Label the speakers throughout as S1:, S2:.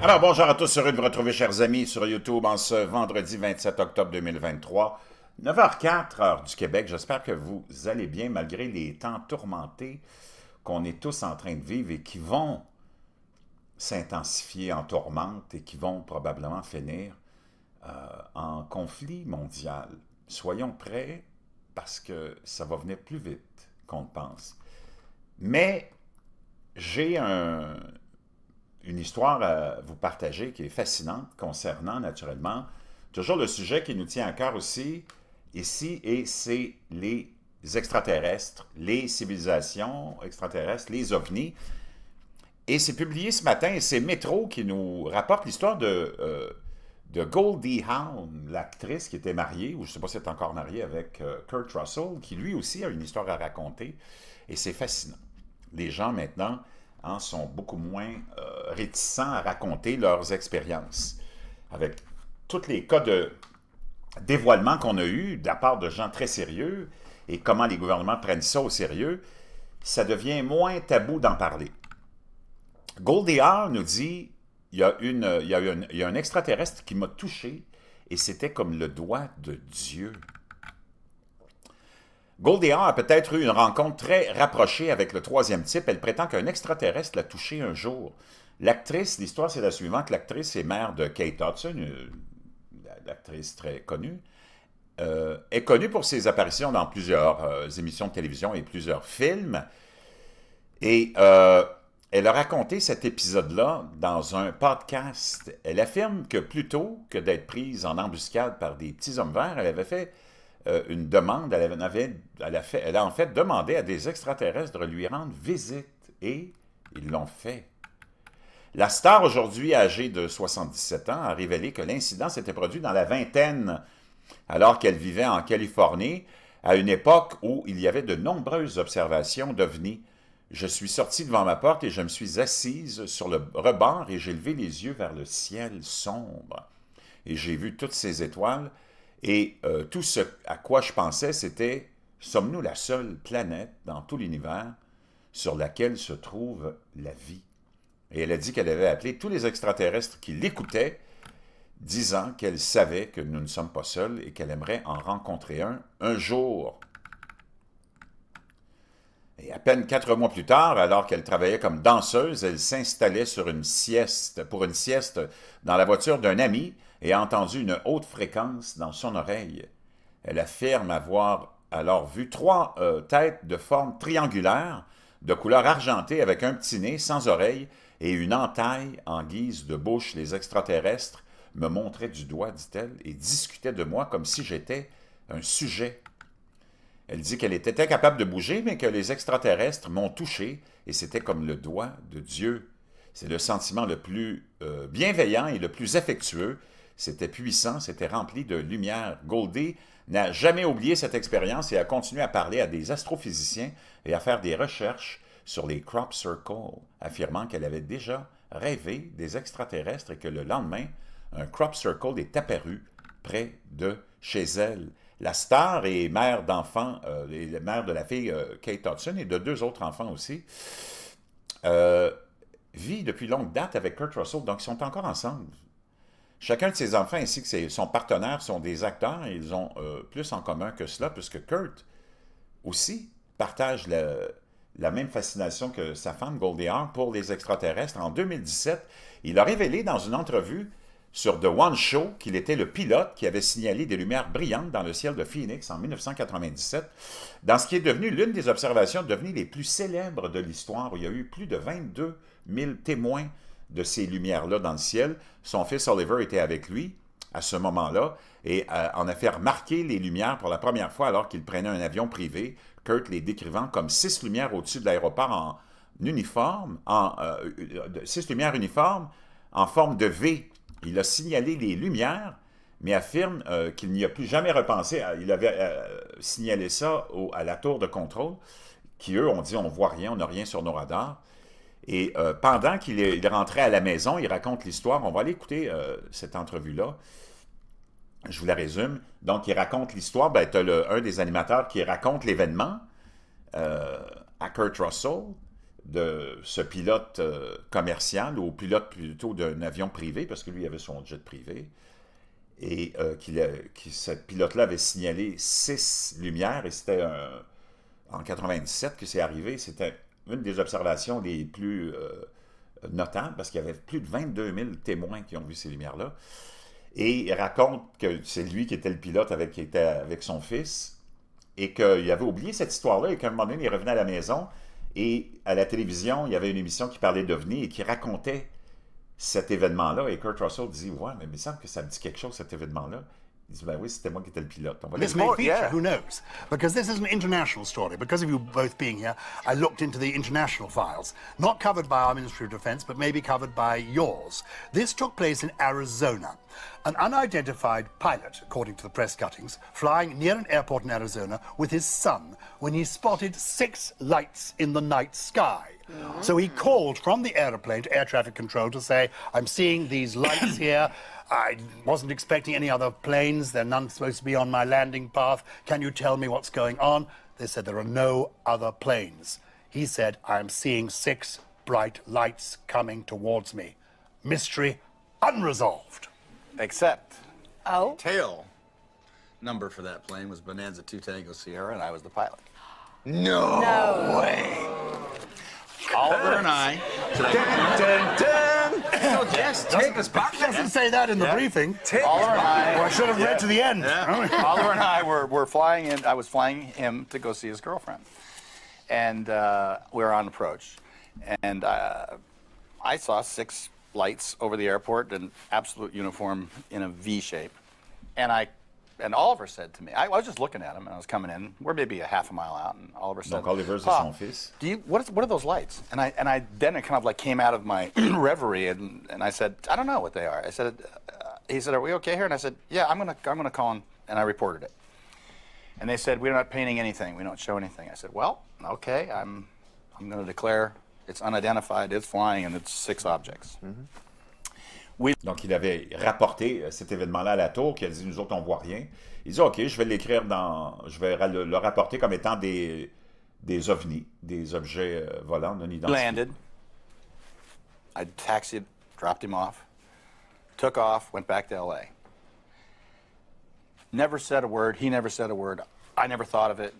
S1: Alors bonjour à tous, heureux de vous retrouver chers amis sur YouTube en ce vendredi 27 octobre 2023, 9h04 heure du Québec. J'espère que vous allez bien malgré les temps tourmentés qu'on est tous en train de vivre et qui vont s'intensifier en tourmente et qui vont probablement finir euh, en conflit mondial. Soyons prêts parce que ça va venir plus vite qu'on le pense. Mais j'ai un, une histoire à vous partager qui est fascinante concernant, naturellement, toujours le sujet qui nous tient à cœur aussi, ici, et c'est les extraterrestres, les civilisations extraterrestres, les ovnis. Et c'est publié ce matin, et c'est Métro qui nous rapporte l'histoire euh, de, Goldie Hawn, l'actrice qui était mariée, ou je ne sais pas si elle est encore mariée avec euh, Kurt Russell, qui lui aussi a une histoire à raconter, et c'est fascinant. Les gens maintenant Hein, sont beaucoup moins euh, réticents à raconter leurs expériences. Avec tous les cas de dévoilement qu'on a eu de la part de gens très sérieux et comment les gouvernements prennent ça au sérieux, ça devient moins tabou d'en parler. Goldie R. nous dit il y, a une, il, il y a un extraterrestre qui m'a touché et c'était comme le doigt de Dieu. Hawn a peut-être eu une rencontre très rapprochée avec le troisième type. Elle prétend qu'un extraterrestre l'a touché un jour. L'actrice, l'histoire c'est la suivante, l'actrice est mère de Kate Hudson, l'actrice très connue, euh, est connue pour ses apparitions dans plusieurs euh, émissions de télévision et plusieurs films. Et euh, elle a raconté cet épisode-là dans un podcast. Elle affirme que plutôt que d'être prise en embuscade par des petits hommes verts, elle avait fait euh, une demande, elle, elle, a en fait demandé à des extraterrestres de lui rendre visite et ils l'ont fait. La star aujourd'hui âgée de 77 ans a révélé que l'incident s'était produit dans la vingtaine, alors qu'elle vivait en Californie, à une époque où il y avait de nombreuses observations d'ovnis. Je suis sorti devant ma porte et je me suis assise sur le rebord et j'ai levé les yeux vers le ciel sombre. Et j'ai vu toutes ces étoiles et euh, tout ce à quoi je pensais, c'était sommes-nous la seule planète dans tout l'univers sur laquelle se trouve la vie Et elle a dit qu'elle avait appelé tous les extraterrestres qui l'écoutaient, disant qu'elle savait que nous ne sommes pas seuls et qu'elle aimerait en rencontrer un un jour. Et à peine quatre mois plus tard, alors qu'elle travaillait comme danseuse, elle s'installait sur une sieste, pour une sieste dans la voiture d'un ami et a entendu une haute fréquence dans son oreille. Elle affirme avoir alors vu trois euh, têtes de forme triangulaire, de couleur argentée avec un petit nez sans oreille et une entaille en guise de bouche. Les extraterrestres me montraient du doigt, dit-elle, et discutaient de moi comme si j'étais un sujet. Elle dit qu'elle était incapable de bouger, mais que les extraterrestres m'ont touché et c'était comme le doigt de Dieu. C'est le sentiment le plus euh, bienveillant et le plus affectueux c'était puissant, c'était rempli de lumière. Goldie n'a jamais oublié cette expérience et a continué à parler à des astrophysiciens et à faire des recherches sur les crop circles, affirmant qu'elle avait déjà rêvé des extraterrestres et que le lendemain, un crop circle est apparu près de chez elle. La star et mère d'enfants, euh, mère de la fille euh, Kate Hudson et de deux autres enfants aussi. Euh, vit depuis longue date avec Kurt Russell, donc ils sont encore ensemble. Chacun de ses enfants ainsi que son partenaire sont des acteurs et ils ont euh, plus en commun que cela, puisque Kurt aussi partage la même fascination que sa femme Goldie pour les extraterrestres. En 2017, il a révélé dans une entrevue sur The One Show qu'il était le pilote qui avait signalé des lumières brillantes dans le ciel de Phoenix en 1997, dans ce qui est devenu l'une des observations devenues les plus célèbres de l'histoire, où il y a eu plus de 22 000 témoins de ces lumières-là dans le ciel. Son fils Oliver était avec lui à ce moment-là et euh, en a fait remarquer les lumières pour la première fois alors qu'il prenait un avion privé, Kurt les décrivant comme six lumières au-dessus de l'aéroport en uniforme, euh, six lumières uniformes en forme de V. Il a signalé les lumières, mais affirme euh, qu'il n'y a plus jamais repensé. il avait signalé ça à la tour de contrôle, qui eux ont dit on voit rien, on n'a rien sur nos radars. Et euh, pendant qu'il est, rentré rentrait à la maison, il raconte l'histoire. On va aller écouter euh, cette entrevue-là. Je vous la résume. Donc, il raconte l'histoire. Ben, tu un des animateurs qui raconte l'événement euh, à Kurt Russell, de ce pilote commercial, ou pilote plutôt d'un avion privé, parce que lui, il avait son jet privé. Et qu'il ce pilote-là avait signalé six lumières, et c'était en 1997 que c'est arrivé. C'était une des observations les plus euh, notables, parce qu'il y avait plus de 22 000 témoins qui ont vu ces lumières-là, et il raconte que c'est lui qui était le pilote avec, qui était avec son fils, et qu'il avait oublié cette histoire-là, et qu'à un moment donné, il revenait à la maison, et à la télévision, il y avait une émission qui parlait d'OVNI et qui racontait cet événement-là. Et Kurt Russell dit Ouais, mais il me semble que ça me dit quelque chose, cet événement-là. c'était moi qui étais le pilote. On va This may feature, yeah.
S2: who knows? Because this is an international story. Because of you both being here, I looked into the international files, not covered by our Ministry of Defense, but maybe covered by yours. This took place in Arizona. An unidentified pilot, according to the press cuttings, flying near an airport in Arizona with his son when he spotted six lights in the night sky. Mm. So he called from the airplane to air traffic control to say, I'm seeing these lights here. I wasn't expecting any other planes. There are none supposed to be on my landing path. Can you tell me what's going on? They said, There are no other planes. He said, I am seeing six bright lights coming towards me. Mystery unresolved. Except. Oh. Tail number for that plane was Bonanza 2 Tango Sierra, and I was the pilot. No, no. way. Oliver and I. Dun, dun, dun no, Jess, take us back. doesn't say that in the yeah. briefing. Take Oliver and I. Well, I should have yeah. read to the end. Yeah. Oliver and I were, were flying in. I was flying him to go see his girlfriend, and uh, we were on approach, and uh, I saw six lights over the airport in absolute uniform in a V shape, and I and Oliver said to me, I, I, was just looking at him, and I was coming in. We're maybe a half a mile out, and Oliver said, Donc Oliver, c'est son
S1: fils. Do you what, is,
S2: what are those lights? And I and I then it kind of like came out of my reverie, and, and I said, I don't know what they are. I said, uh, he said, are we okay here? And I said, yeah, I'm gonna I'm gonna call him, and I reported it. And they said, we're not painting anything. We don't show anything. I said, well, okay, I'm I'm gonna
S1: declare it's unidentified, it's flying, and it's six objects. Mm -hmm. Oui. Donc, il avait rapporté euh, cet événement-là à la tour, qui a dit, nous autres, on voit rien. Il dit, OK, je vais l'écrire dans... Je vais le, le, rapporter comme étant des, des ovnis, des objets euh, volants non identifiés. Landed. I taxied, dropped him off,
S2: took off, went back to L.A. Never said a word. He never said a word. I never thought of it.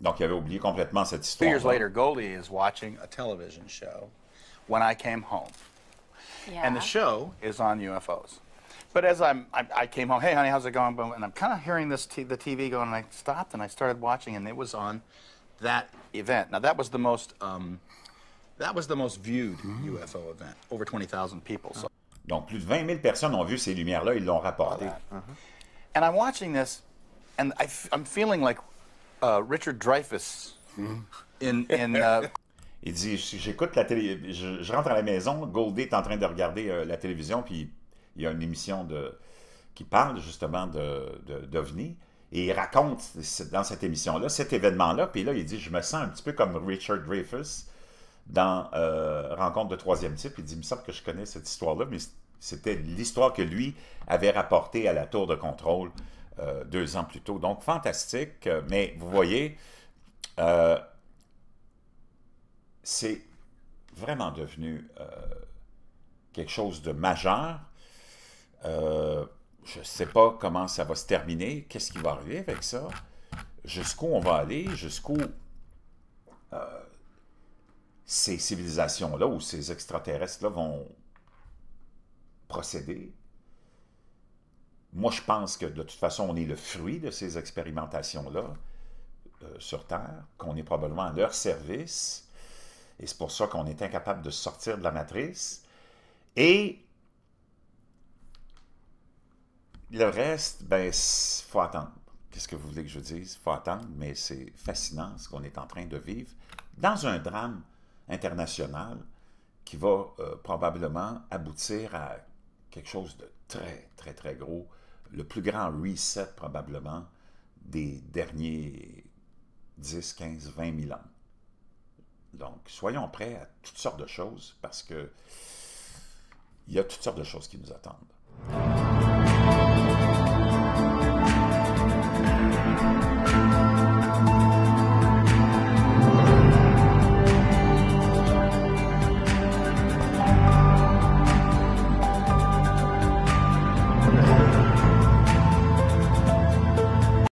S1: Donc, il avait oublié complètement cette histoire. Two years later,
S2: Goldie is watching a television show when I came home. Yeah. And the show is on UFOs. But as I'm, I, I came home, hey honey, how's it going? And I'm kind of hearing this the TV going, and I stopped and I started watching, and it was on that event. Now that was the most, um,
S1: that was the most viewed mm. Mm-hmm. UFO event, over 20,000 people. So. Donc plus de 20 000 personnes ont vu ces lumières-là, ils l'ont rapporté. Uh -huh. And I'm watching this, and i f I'm feeling like uh, Richard Dreyfuss mm. in in. Uh, Il dit J'écoute la télé. Je, rentre à la maison, Goldie est en train de regarder euh, la télévision, puis il y a une émission de, qui parle justement d'OVNI. De, et il raconte dans cette émission-là cet événement-là. Puis là, il dit Je me sens un petit peu comme Richard Dreyfus dans euh, Rencontre de troisième type. Il dit Il me semble que je connais cette histoire-là, mais c'était l'histoire que lui avait rapportée à la tour de contrôle euh, deux ans plus tôt. Donc, fantastique. Mais vous voyez, euh, c'est vraiment devenu euh, quelque chose de majeur. Euh, je ne sais pas comment ça va se terminer, qu'est-ce qui va arriver avec ça, jusqu'où on va aller, jusqu'où euh, ces civilisations-là ou ces extraterrestres-là vont procéder. Moi, je pense que de toute façon, on est le fruit de ces expérimentations-là sur Terre, qu'on est probablement à leur service, et c'est pour ça qu'on est incapable de sortir de la matrice. Et le reste, ben, faut attendre. Qu'est-ce que vous voulez que je dise? faut attendre, mais c'est fascinant ce qu'on est en train de vivre dans un drame international qui va euh, probablement aboutir à quelque chose de très, très, très gros. Le plus grand reset probablement des derniers 10, 15, 20 000 ans. Donc, soyons prêts à toutes sortes de choses parce que il y a toutes sortes de choses qui nous attendent.